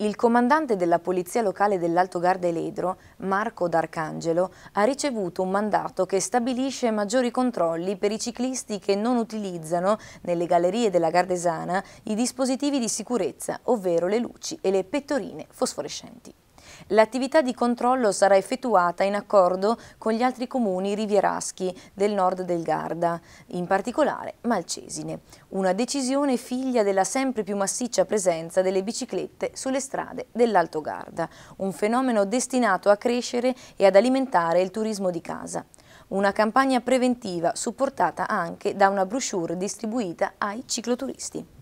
Il comandante della Polizia Locale dell'Alto Garda Eledro, Marco D'Arcangelo, ha ricevuto un mandato che stabilisce maggiori controlli per i ciclisti che non utilizzano, nelle gallerie della Gardesana, i dispositivi di sicurezza, ovvero le luci e le pettorine fosforescenti. L'attività di controllo sarà effettuata in accordo con gli altri comuni rivieraschi del nord del Garda, in particolare Malcesine. Una decisione figlia della sempre più massiccia presenza delle biciclette sulle strade dell'Alto Garda, un fenomeno destinato a crescere e ad alimentare il turismo di casa. Una campagna preventiva supportata anche da una brochure distribuita ai cicloturisti.